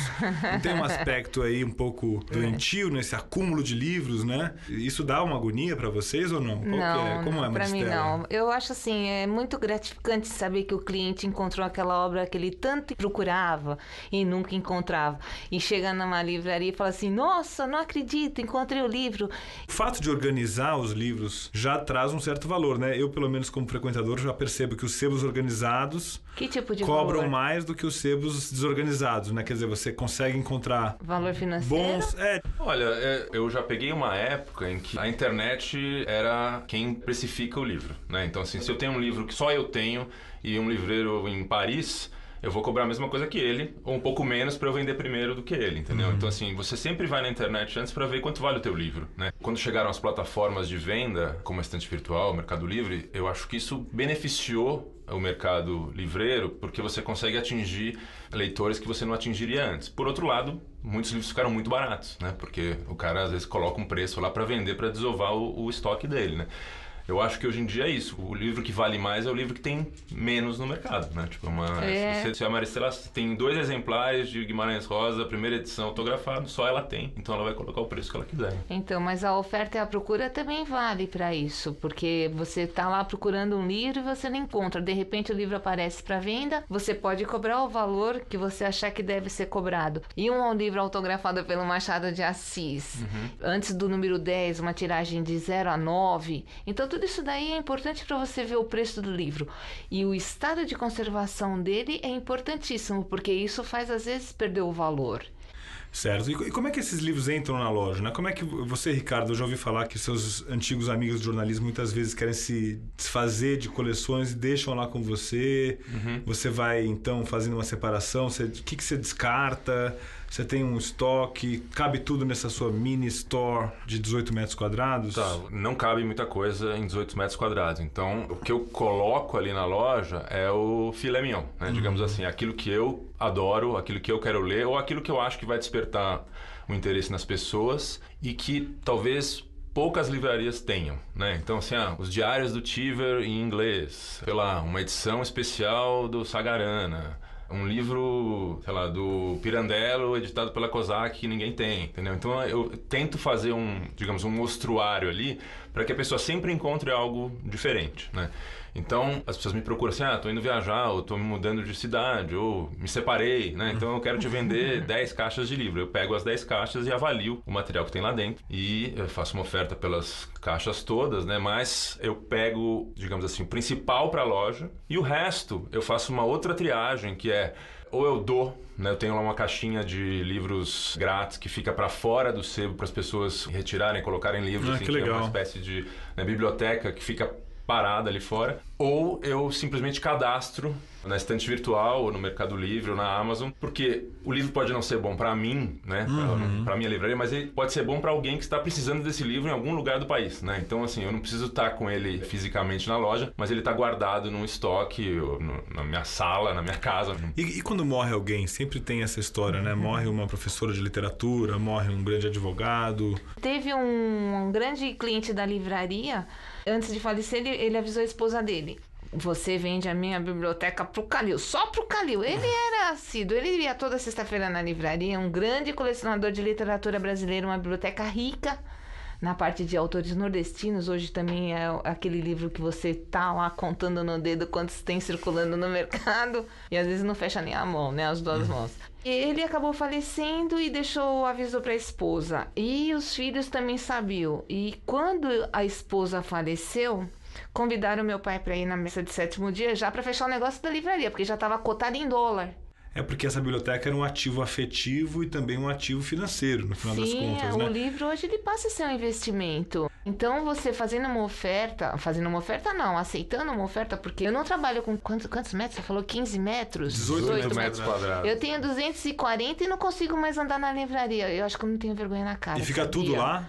Speaker 1: Não tem um aspecto aí um pouco é. doentio nesse acúmulo de livros, né? Isso dá uma agonia para vocês ou não? Qual é? não, é? Como é, Para mim não.
Speaker 3: Eu acho assim, é muito gratificante saber que o cliente encontrou aquela obra que ele tanto procurava e nunca encontrava. E chega na Maria livraria e fala assim: Nossa, não acredito, encontrei o livro. O fato
Speaker 1: de organizar os livros já traz um certo valor, né? Eu, pelo menos como frequentador, já percebo que os sebos organizados
Speaker 3: tipo cobram valor?
Speaker 1: mais do que os sebos desorganizados, né? Quer dizer, você consegue encontrar
Speaker 3: valor financeiro. Bons,
Speaker 4: é. Olha, é, eu já peguei uma época em que a internet era quem precifica o livro, né? Então assim, se eu tenho um livro que só eu tenho e um livreiro em Paris eu vou cobrar a mesma coisa que ele, ou um pouco menos para eu vender primeiro do que ele, entendeu? Uhum. Então, assim, você sempre vai na internet antes para ver quanto vale o teu livro, né? Quando chegaram as plataformas de venda, como a Estante Virtual, Mercado Livre, eu acho que isso beneficiou o mercado livreiro, porque você consegue atingir leitores que você não atingiria antes. Por outro lado, muitos livros ficaram muito baratos, né? Porque o cara às vezes coloca um preço lá para vender para desovar o, o estoque dele, né? Eu acho que hoje em dia é isso. O livro que vale mais é o livro que tem menos no mercado, né? Tipo, é uma, é. se, você, se a Maristela tem dois exemplares de Guimarães Rosa, primeira edição autografada, só ela tem. Então ela vai colocar o preço que ela quiser.
Speaker 3: Então, mas a oferta e a procura também vale para isso, porque você está lá procurando um livro e você não encontra. De repente o livro aparece para venda, você pode cobrar o valor que você achar que deve ser cobrado. E um livro autografado pelo Machado de Assis, uhum. antes do número 10, uma tiragem de 0 a 9. Então tudo isso daí é importante para você ver o preço do livro. E o estado de conservação dele é importantíssimo, porque isso faz às vezes perder o valor.
Speaker 1: Certo. E como é que esses livros entram na loja? Né? Como é que você, Ricardo, eu já ouvi falar que seus antigos amigos de jornalismo muitas vezes querem se desfazer de coleções e deixam lá com você. Uhum. Você vai, então, fazendo uma separação. o que, que você descarta? Você tem um estoque, cabe tudo nessa sua mini store de 18 metros quadrados? Tá, não
Speaker 4: cabe muita coisa em 18 metros quadrados. Então, o que eu coloco ali na loja é o filé mignon, né? uhum. digamos assim, aquilo que eu adoro, aquilo que eu quero ler ou aquilo que eu acho que vai despertar o um interesse nas pessoas e que talvez poucas livrarias tenham, né? Então, assim, ah, os diários do Tiver em inglês, sei lá, uma edição especial do Sagarana, um livro, sei lá, do Pirandello, editado pela Cosac, que ninguém tem, entendeu? Então eu tento fazer um, digamos, um mostruário ali para que a pessoa sempre encontre algo diferente, né? Então, as pessoas me procuram assim: ah, tô indo viajar, ou tô me mudando de cidade, ou me separei, né? Então eu quero te vender 10 caixas de livro. Eu pego as 10 caixas e avalio o material que tem lá dentro e eh, faço uma oferta pelas caixas todas, né? Mas eu pego, digamos assim, o principal para a loja e o resto eu faço uma outra triagem que é ou eu dou, né? Eu tenho lá uma caixinha de livros grátis que fica para fora do sebo para as pessoas retirarem, colocarem livros, ah, assim, que legal. é uma espécie de né, biblioteca que fica parada ali fora, ou eu simplesmente cadastro na estante virtual, ou no Mercado Livre, ou na Amazon, porque o livro pode não ser bom para mim, né? Uhum. Para minha livraria, mas ele pode ser bom para alguém que está precisando desse livro em algum lugar do país, né? Então, assim, eu não preciso estar tá com ele fisicamente na loja, mas ele está guardado num estoque, no, na minha sala, na minha casa.
Speaker 1: E, e, quando morre alguém? Sempre tem essa história, né? Uhum. Morre uma professora de literatura, morre um grande advogado.
Speaker 3: Teve um, um grande cliente da livraria, antes de falecer, ele, ele avisou a esposa dele você vende a minha biblioteca pro Calil, só pro Calil. Ele era assíduo, ele ia toda sexta-feira na livraria, um grande colecionador de literatura brasileira, uma biblioteca rica na parte de autores nordestinos. Hoje também é aquele livro que você tá lá contando no dedo quantos tem circulando no mercado e às vezes não fecha nem a mão, né, as duas mãos. Ele acabou falecendo e deixou o aviso para a esposa. E os filhos também sabiam. E quando a esposa faleceu, convidaram meu pai para ir na mesa de sétimo dia já para fechar o negócio da livraria, porque já estava cotado em dólar.
Speaker 1: É porque essa biblioteca era um ativo afetivo e também um ativo financeiro, no final Sim, das contas, é, né? o
Speaker 3: livro hoje ele passa a ser um investimento. Então, você fazendo uma oferta, fazendo uma oferta não, aceitando uma oferta, porque eu não trabalho com quantos, quantos metros? Você falou 15 metros? 18, 18 metros, metros quadrados. Eu tenho 240 e não consigo mais andar na livraria. Eu acho que eu não tenho vergonha na cara. E fica sabia? tudo lá?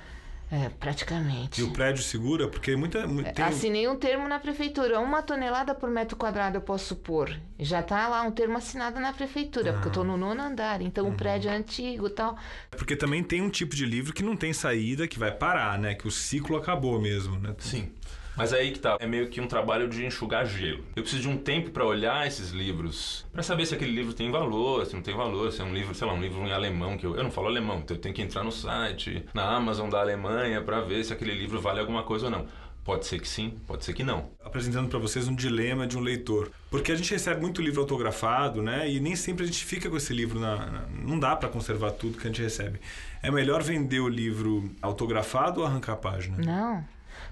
Speaker 3: É, praticamente. E o prédio
Speaker 1: segura? Porque muita. É, tem... Assinei
Speaker 3: um termo na prefeitura. Uma tonelada por metro quadrado, eu posso supor. Já tá lá um termo assinado na prefeitura, ah. porque eu tô ah. no nono andar. Então uhum. o prédio é antigo tal.
Speaker 1: Porque também tem um tipo de livro que não tem saída, que vai parar, né? Que o ciclo acabou mesmo, né? Sim.
Speaker 4: Mas aí que tá, é meio que um trabalho de enxugar gelo. Eu preciso de um tempo para olhar esses livros, para saber se aquele livro tem valor, se não tem valor, se é um livro, sei lá, um livro em alemão que eu, eu não falo alemão, então eu tenho que entrar no site, na Amazon da Alemanha para ver se aquele livro vale alguma coisa ou não. Pode ser que sim, pode ser que não.
Speaker 1: Apresentando para vocês um dilema de um leitor. Porque a gente recebe muito livro autografado, né? E nem sempre a gente fica com esse livro na. não dá para conservar tudo que a gente recebe. É melhor vender o livro autografado ou arrancar a página?
Speaker 3: Não.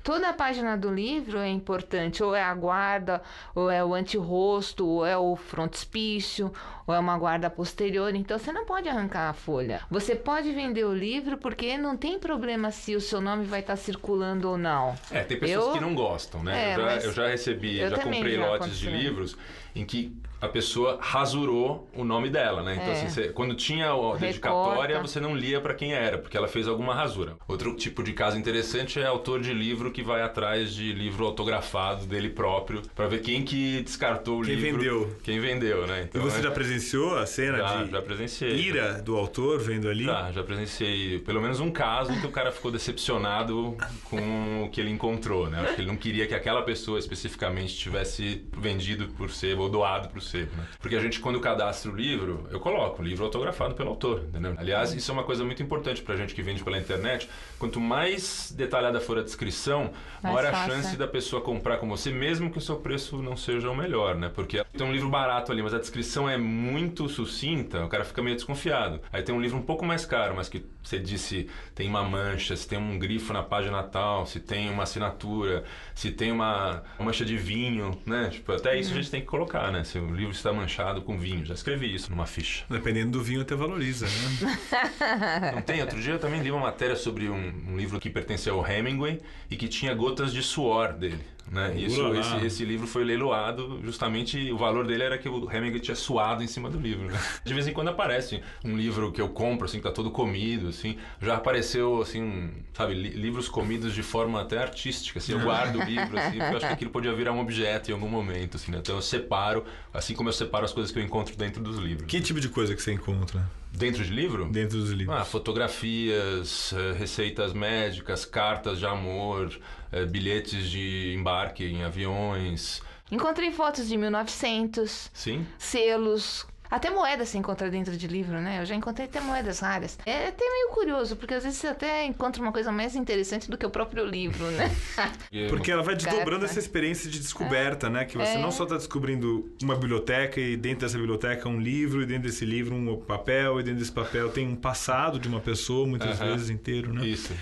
Speaker 3: Toda a página do livro é importante, ou é a guarda, ou é o antirrosto, ou é o frontispício, ou é uma guarda posterior, então você não pode arrancar a folha. Você pode vender o livro porque não tem problema se o seu nome vai estar tá circulando ou não.
Speaker 4: É, tem pessoas eu... que não gostam, né? É, eu, já, eu, já, recebi, eu já comprei já lotes aconteceu. de livros em que a pessoa rasurou o nome dela, né? Então, é. assim, você, quando tinha a dedicatória, Recorta. você não lia para quem era, porque ela fez alguma rasura. Outro tipo de caso interessante é autor de livro que vai atrás de livro autografado dele próprio, para ver quem que descartou o quem livro. Quem vendeu. Quem vendeu, né? Então, e você é já já presenciou a cena já, de já presenciei. ira do autor vendo ali? Já, já presenciei pelo menos um caso que o cara ficou decepcionado com o que ele encontrou, né? Acho que ele não queria que aquela pessoa especificamente tivesse vendido por sebo ou doado por sebo, né? Porque a gente, quando cadastra o livro, eu coloco o livro autografado pelo autor, entendeu? Aliás, isso é uma coisa muito importante pra gente que vende pela internet. Quanto mais detalhada for a descrição, mais maior fácil. a chance é. da pessoa comprar com você, mesmo que o seu preço não seja o melhor, né? Porque tem é um livro barato ali, mas a descrição é muito muito sucinta, o cara fica meio desconfiado. Aí tem um livro um pouco mais caro, mas que você disse tem uma mancha, se tem um grifo na página tal, se tem uma assinatura, se tem uma, mancha de vinho, né? Tipo, até isso uhum. a gente tem que colocar, né? Se o livro está manchado com vinho. Já escrevi isso numa ficha. Dependendo do vinho, até valoriza,
Speaker 3: né? Não
Speaker 4: tem? Outro dia eu também li uma matéria sobre um, um livro que pertencia ao Hemingway e que tinha gotas de suor dele. Né? Isso, esse, esse, livro foi leiloado, justamente o valor dele era que o Hemingway tinha suado em cima do livro. Né? De vez em quando aparece um livro que eu compro, assim, que tá todo comido, assim. Já apareceu, assim, sabe, li livros comidos de forma até artística, assim. Eu uhum. guardo o livro, assim, porque eu acho que aquilo podia virar um objeto em algum momento, assim, né? Então eu separo, assim como eu separo as coisas que eu encontro dentro dos livros. Que tipo de coisa que você encontra? Dentro de livro? Dentro dos livros. Ah, fotografias, eh, receitas médicas, cartas de amor, eh, bilhetes de embarque em aviões...
Speaker 3: Encontrei fotos de 1900. Sim. Selos, até moeda se encontra dentro de livro, né? Eu já encontrei até moedas raras. É, é até meio curioso, porque às vezes você até encontra uma coisa mais interessante do que o próprio livro, né?
Speaker 1: É, porque ela vai desdobrando essa experiência de descoberta, né? Que você é. não só está descobrindo uma biblioteca e dentro dessa biblioteca um livro, e dentro desse livro um papel, e dentro desse papel tem um passado de uma pessoa, muitas vezes inteiro, né? Isso.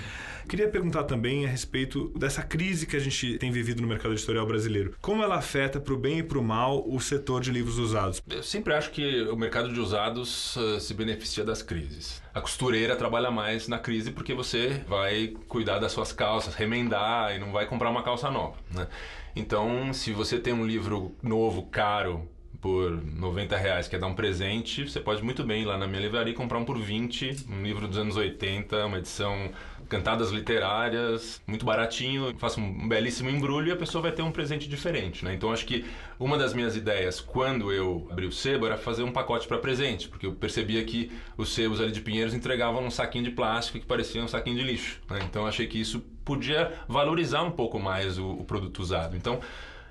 Speaker 1: Queria perguntar também a respeito dessa crise que a gente tem vivido no mercado editorial brasileiro. Como ela afeta para o bem e para o mal o setor de
Speaker 4: livros usados? Eu sempre acho que o mercado de usados uh, se beneficia das crises. A costureira trabalha mais na crise porque você vai cuidar das suas calças, remendar e não vai comprar uma calça nova. Né? Então, se você tem um livro novo, caro, por 90 reais, quer dar um presente, você pode muito bem ir lá na minha livraria e comprar um por 20, um livro dos anos 80, uma edição cantadas literárias, muito baratinho, faço um belíssimo embrulho e a pessoa vai ter um presente diferente, né? Então acho que uma das minhas ideias quando eu abri o sebo era fazer um pacote para presente, porque eu percebia que os sebos ali de Pinheiros entregavam um saquinho de plástico que parecia um saquinho de lixo, né? Então achei que isso podia valorizar um pouco mais o, o produto usado. Então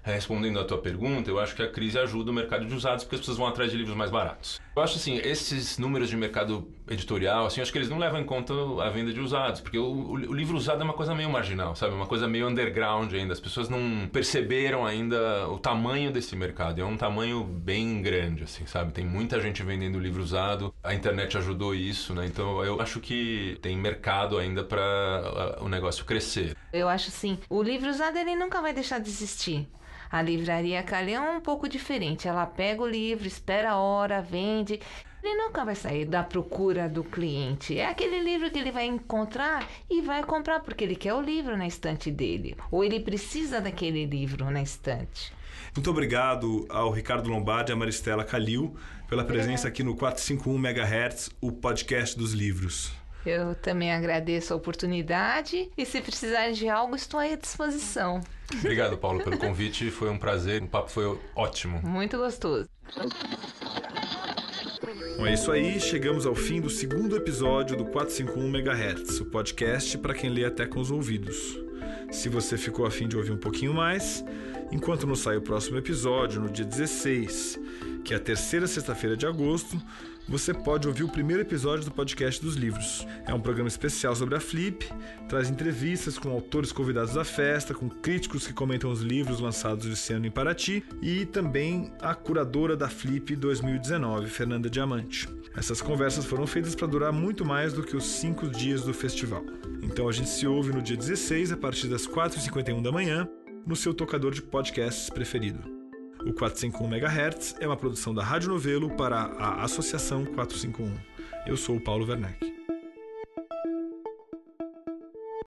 Speaker 4: respondendo à tua pergunta, eu acho que a crise ajuda o mercado de usados porque as pessoas vão atrás de livros mais baratos. Eu acho assim, esses números de mercado editorial, assim, acho que eles não levam em conta a venda de usados, porque o, o, o, livro usado é uma coisa meio marginal, sabe? É uma coisa meio underground ainda. As pessoas não perceberam ainda o tamanho desse mercado. É um tamanho bem grande, assim, sabe? Tem muita gente vendendo livro usado. A internet ajudou isso, né? Então eu acho que tem mercado ainda para o negócio crescer.
Speaker 3: Eu acho assim, o livro usado ele nunca vai deixar de existir. A livraria Calhão é um pouco diferente. Ela pega o livro, espera a hora, vende. Ele nunca vai sair da procura do cliente. É aquele livro que ele vai encontrar e vai comprar porque ele quer o livro na estante dele, ou ele precisa daquele livro na estante.
Speaker 1: Muito obrigado ao Ricardo Lombardi e à Maristela Calil pela presença aqui no 451 MHz, o podcast dos livros.
Speaker 3: Eu também agradeço a oportunidade e se precisarem de algo, estou à disposição.
Speaker 4: Obrigado, Paulo, pelo convite. Foi um prazer. O papo foi ótimo.
Speaker 3: Muito gostoso.
Speaker 4: Bom, é isso aí, chegamos ao fim do segundo episódio
Speaker 1: do 451 MHz, o podcast para quem lê até com os ouvidos. Se você ficou afim de ouvir um pouquinho mais, enquanto não sai o próximo episódio, no dia 16, que é a terceira sexta-feira de agosto, você pode ouvir o primeiro episódio do podcast dos livros. É um programa especial sobre a Flip, traz entrevistas com autores convidados da festa, com críticos que comentam os livros lançados esse ano em Paraty e também a curadora da Flip 2019, Fernanda Diamante. Essas conversas foram feitas para durar muito mais do que os cinco dias do festival. Então a gente se ouve no dia 16, a partir das 4h51 da manhã, no seu tocador de podcasts preferido. O 451 MHz é uma produção da Rádio Novelo para a Associação 451. Eu sou o Paulo Werneck.